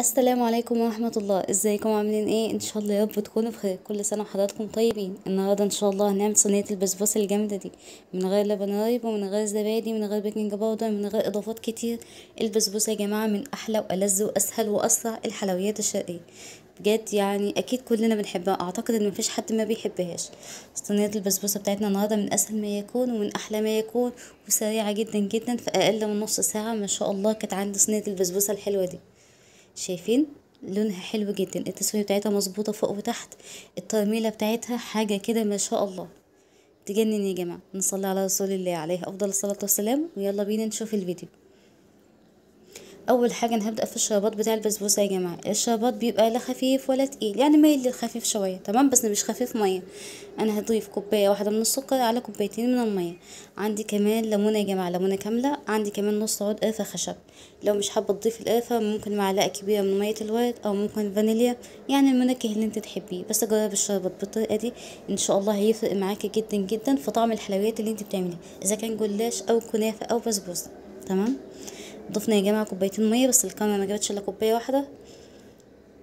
السلام عليكم ورحمة الله ازيكم عاملين ايه ان شاء الله يا رب تكونوا بخير كل سنة وحضراتكم طيبين النهاردة ان شاء الله هنعمل صينية البسبوسة الجامدة دي من غير لبن رايب ومن غير زبادي من غير بيكنج باودر من غير اضافات كتير البسبوسة يا جماعة من احلى والذ واسهل واسرع الحلويات الشرقية بجد يعني اكيد كلنا بنحبها اعتقد ان مفيش حد ما بيحبهاش صينيه البسبوسه بتاعتنا النهارده من اسهل ما يكون ومن احلى ما يكون وسريعه جدا جدا في اقل من نص ساعه ما شاء الله كانت عندي صينيه البسبوسه الحلوه دي شايفين لونها حلو جدا التسويه بتاعتها مظبوطه فوق وتحت الترميله بتاعتها حاجه كده ما شاء الله تجنن يا جماعه نصلي على رسول الله عليه افضل الصلاه والسلام ويلا بينا نشوف الفيديو اول حاجه انا هبدا في الشربات بتاع البسبوسه يا جماعه الشربات بيبقى لا خفيف ولا تقيل يعني مايل للخفيف شويه تمام بس مش خفيف ميه انا هضيف كوبايه واحده من السكر على كوبايتين من الميه عندي كمان ليمونه يا جماعه ليمونه كامله عندي كمان نص عود قرفه خشب لو مش حابه تضيف القرفه ممكن معلقه كبيره من ميه الورد او ممكن فانيليا يعني المنكه اللي انت تحبيه بس جرب الشربات بالطريقه دي ان شاء الله هيفرق معاكي جدا جدا في طعم الحلويات اللي انت بتعمليها اذا كان جلاش او كنافه او بسبوسه تمام ضفنا يا جماعه كوبايتين ميه بس الكاميرا ما جابتش الا كوبايه واحده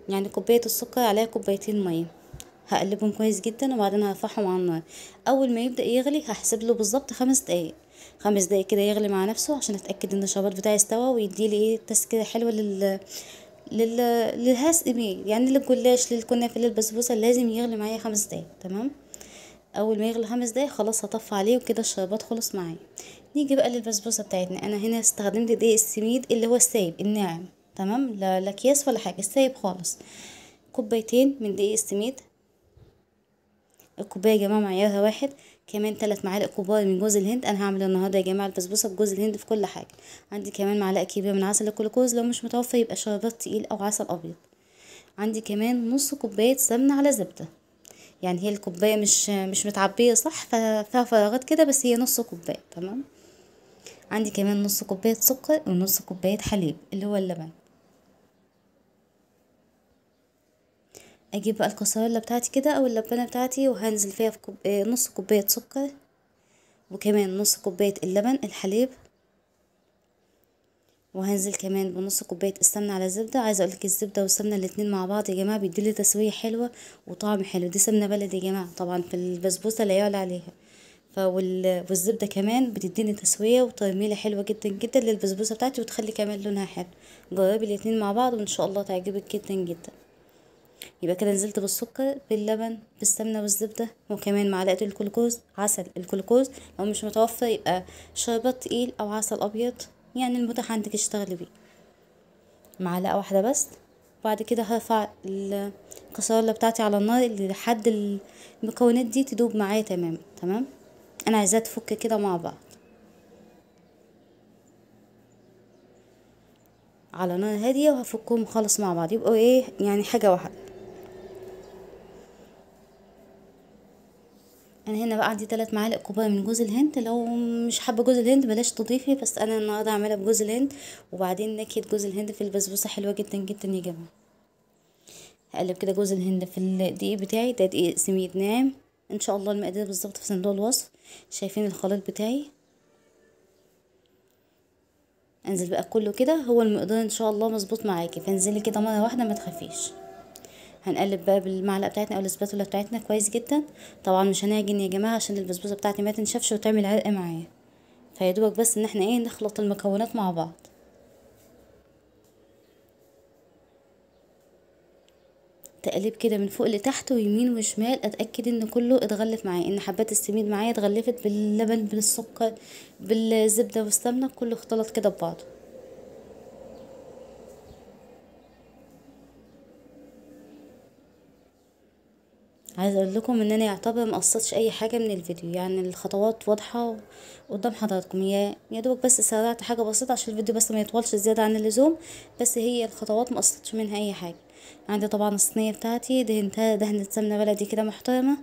يعني كوبايه السكر عليها كوبايتين ميه هقلبهم كويس جدا وبعدين هرفعهم على النار اول ما يبدا يغلي هحسب له بالظبط خمس دقايق خمس دقايق كده يغلي مع نفسه عشان اتاكد ان الشربات بتاعي استوى ويدي لي ايه تسكيره حلوه لل لل للهاس يعني للجلاش للكنافه للبسبوسه لازم يغلي معايا خمس دقايق تمام اول ما يغلي خمس دقايق خلاص هطفي عليه وكده الشربات خلص معايا نيجي بقى للبسبوسه بتاعتنا انا هنا استخدمت دقيق السميد اللي هو السايب الناعم تمام لا اكياس ولا حاجه السايب خالص كوبايتين من دقيق السميد الكوبايه يا جماعه معيارها واحد كمان ثلاث معالق كبار من جوز الهند انا هعمل النهارده يا جماعه البسبوسه بجوز الهند في كل حاجه عندي كمان معلقه كبيره من عسل الكلوكوز لو مش متوفر يبقى شربات تقيل او عسل ابيض عندي كمان نص كوبايه سمنه على زبده يعني هي الكوبايه مش مش متعبيه صح فيها فراغات كده بس هي نص كوبايه تمام عندي كمان نص كوبايه سكر ونص كوبايه حليب اللي هو اللبن اجيب بقى الكسرالة بتاعتي كده او اللبانه بتاعتي وهنزل فيها في كوب... نص كوبايه سكر وكمان نص كوبايه اللبن الحليب وهنزل كمان بنص كوبايه السمنه على زبده عايزه اقولك الزبده والسمنه الاتنين مع بعض يا جماعه بيدوا لي تسويه حلوه وطعم حلو دي سمنه بلدي يا جماعه طبعا في البسبوسه لا يعلى عليها والزبده كمان بتديني تسويه وتجميله حلوه جدا جدا للبسبوسه بتاعتي وتخلي كمان لونها حلو جربي الاتنين مع بعض وان شاء الله تعجبك جدا جدا يبقى كده نزلت بالسكر باللبن بالسمنه والزبده وكمان معلقه الجلوكوز عسل الجلوكوز لو مش متوفر يبقى شربات تقيل او عسل ابيض يعني المتاح عندك اشتغلي بيه معلقة واحدة بس بعد كده هرفع الكسرولة بتاعتي على النار لحد المكونات دي تدوب معايا تمام تمام انا عايزاها تفك كده مع بعض على نار هادية وهفكهم خالص مع بعض يبقوا ايه يعني حاجة واحدة انا هنا بقى عندي ثلاث معالق كبار من جوز الهند لو مش حابه جوز الهند بلاش تضيفي بس انا النهارده هعملها بجوز الهند وبعدين نكهه جوز الهند في البسبوسه حلوه جدا جدا يا جماعه هقلب كده جوز الهند في الدقيق بتاعي ده دقيق سميد ناعم ان شاء الله المقادير بالظبط في صندوق الوصف شايفين الخليط بتاعي انزل بقى كله كده هو المقدار ان شاء الله مظبوط معاكي فانزلي كده مره واحده ما تخافيش هنقلب بقى بالمعلقه بتاعتنا او السباتولا بتاعتنا كويس جدا طبعا مش هنعجن يا جماعه عشان البسبوسه بتاعتي ما تنشفش وتعمل عرق معايا فيدوبك بس ان احنا ايه نخلط المكونات مع بعض تقليب كده من فوق لتحت ويمين وشمال اتاكد ان كله اتغلف معايا ان حبات السميد معايا اتغلفت باللبن بالسكر بالزبده والسمنه كله اختلط كده ببعضه عايز اقول لكم ان انا يعتبر مقصتش اي حاجه من الفيديو يعني الخطوات واضحه قدام حضراتكم يا يا دوبك بس سرعت حاجه بسيطه عشان الفيديو بس ما يطولش زياده عن اللزوم بس هي الخطوات مقصتش منها اي حاجه عندي طبعا الصينيه بتاعتي دهنتها دهنه سمنه بلدي كده محترمه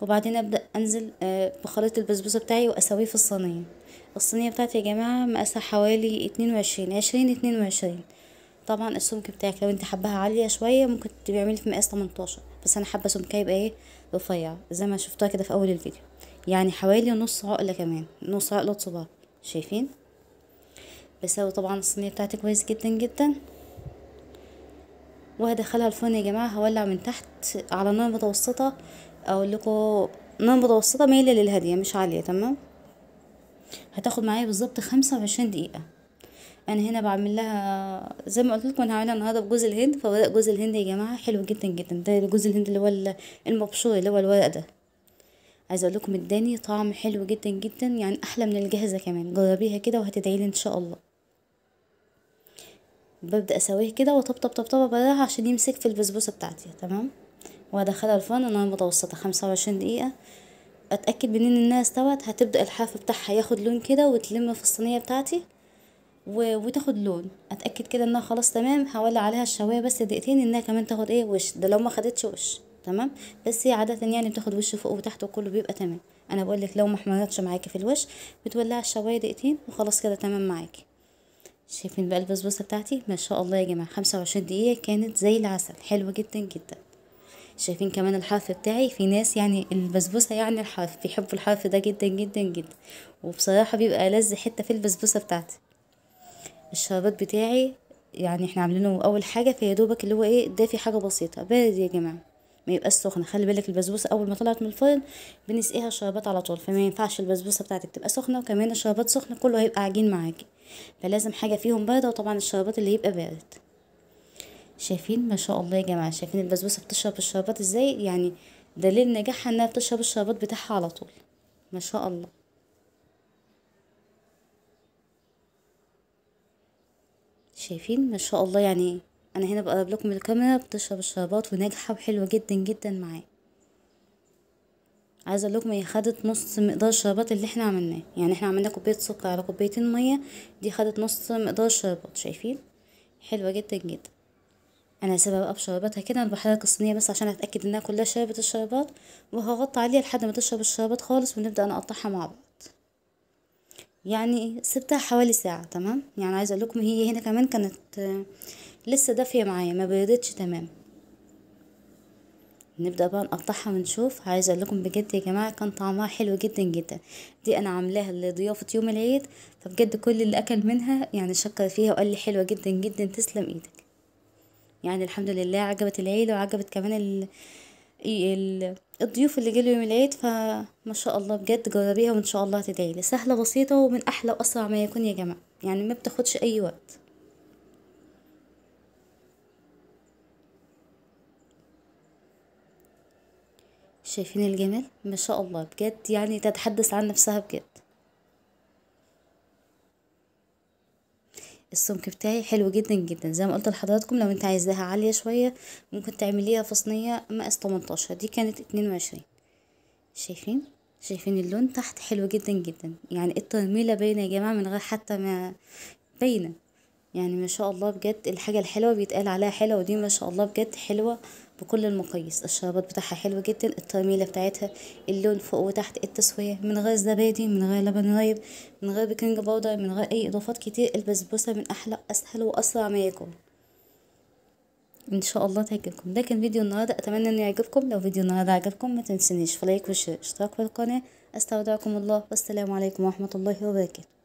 وبعدين ابدا انزل آه، بخليط البسبوسه بتاعي واسويه في الصينيه الصينيه بتاعتي يا جماعه مقاسها حوالي اتنين وعشرين عشرين اتنين وعشرين طبعا السمك بتاعك لو انت حباها عالية شوية ممكن تعملي في مقاس 18 بس انا حابة سمكها يبقى ايه رفيع زي ما شفتها كده في اول الفيديو يعني حوالي نص عقلة كمان نص عقلة صباع شايفين بساوي طبعا الصينية بتاعتي كويس جدا جدا وهدخلها الفرن يا جماعة هولع من تحت على نار متوسطة اقول لكم نار متوسطة ميلة للهادية مش عالية تمام هتاخد معايا بالظبط خمسة وعشرين دقيقة انا هنا بعمل لها زي ما قلت لكم انا هعملها النهارده بجوز الهند فورق جوز الهند يا جماعه حلو جدا جدا ده جوز الهند اللي هو المبشور اللي هو الورق ده عايزه اقول لكم اداني طعم حلو جدا جدا يعني احلى من الجاهزه كمان جربيها كده وهتدعي لي ان شاء الله ببدا اسويه كده وطبطب طبطبه براها عشان يمسك في البسبوسه بتاعتي تمام وادخلها الفرن نار متوسطه خمسة وعشرين دقيقه اتاكد من ان الناس استوت هتبدا الحاف بتاعها ياخد لون كده وتلم في الصينيه بتاعتي وتاخد لون اتاكد كده انها خلاص تمام هولع عليها الشوايه بس دقيقتين انها كمان تاخد ايه وش ده لو ما خدتش وش تمام بس هي عاده يعني بتاخد وش فوق وتحت وكله بيبقى تمام انا بقول لك لو ما احمرتش معاكي في الوش بتولع الشوايه دقيقتين وخلاص كده تمام معاكي شايفين بقى البسبوسه بتاعتي ما شاء الله يا جماعه 25 دقيقه كانت زي العسل حلوه جدا جدا شايفين كمان الحرف بتاعي في ناس يعني البسبوسه يعني الحرف بيحبوا الحرف ده جدا جدا جدا وبصراحه بيبقى لذ حته في البسبوسه بتاعتي الشربات بتاعي يعني احنا عاملينه اول حاجه فيا دوبك اللي هو ايه دافي حاجه بسيطه بارد يا جماعه ما يبقاش سخن خلي بالك البسبوسه اول ما طلعت من الفرن بنسقيها الشربات على طول فما ينفعش البسبوسه بتاعتك تبقى سخنه وكمان الشربات سخنه كله هيبقى عجين معاكي فلازم حاجه فيهم بارده وطبعا الشربات اللي يبقى بارد شايفين ما شاء الله يا جماعه شايفين البسبوسه بتشرب الشربات ازاي يعني دليل نجاحها انها بتشرب الشربات بتاعها على طول ما شاء الله شايفين ما شاء الله يعني انا هنا بقرب لكم الكاميرا بتشرب الشربات وناجحه وحلوه جدا جدا معاه عايزه اقول لكم هي خدت نص مقدار الشربات اللي احنا عملناه يعني احنا عملنا كوبايه سكر على كوبايتين ميه دي خدت نص مقدار الشربات شايفين حلوه جدا جدا انا هسيبها بقى بشرباتها كده انا بحرك الصينيه بس عشان اتاكد انها كلها شربت الشربات وهغطي عليها لحد ما تشرب الشربات خالص ونبدا نقطعها مع بعض يعني سبتها حوالي ساعة تمام يعني عايزة اقولكم هي هنا كمان كانت لسه دافية معايا ما بيضتش تمام نبدأ بقى نقطعها ونشوف عايزة لكم بجد يا جماعة كان طعمها حلو جدا جدا دي انا عاملاها لضيافة يوم العيد فبجد كل اللي اكل منها يعني شكر فيها وقال لي حلوة جدا جدا تسلم ايدك يعني الحمد لله عجبت العيلة وعجبت كمان الضيوف اللي جالوا يوم العيد فما شاء الله بجد جربيها وان شاء الله هتدعي لي سهله بسيطه ومن احلى واسرع ما يكون يا جماعه يعني ما بتاخدش اي وقت شايفين الجمال ما شاء الله بجد يعني تتحدث عن نفسها بجد السمك بتاعي حلو جدا جدا زي ما قلت لحضراتكم لو انت عايزاها عاليه شويه ممكن تعمليها في صينيه مقاس 18 دي كانت 22 شايفين شايفين اللون تحت حلو جدا جدا يعني الترميله باينه يا جماعه من غير حتى ما باينه يعني ما شاء الله بجد الحاجه الحلوه بيتقال عليها حلوه ودي ما شاء الله بجد حلوه بكل المقاييس الشربات بتاعها حلو جدا الترميلة بتاعتها اللون فوق وتحت التسوية من غير زبادي من غير لبن رايب من غير بيكنج باودر من غير أي إضافات كتير البسبوسة من أحلى أسهل وأسرع ما يكون ان شاء الله تعجبكم ده كان فيديو النهارده اتمنى انه يعجبكم لو فيديو النهارده عجبكم ما تنسنيش في لايك وشير اشتراك في القناه استودعكم الله والسلام عليكم ورحمه الله وبركاته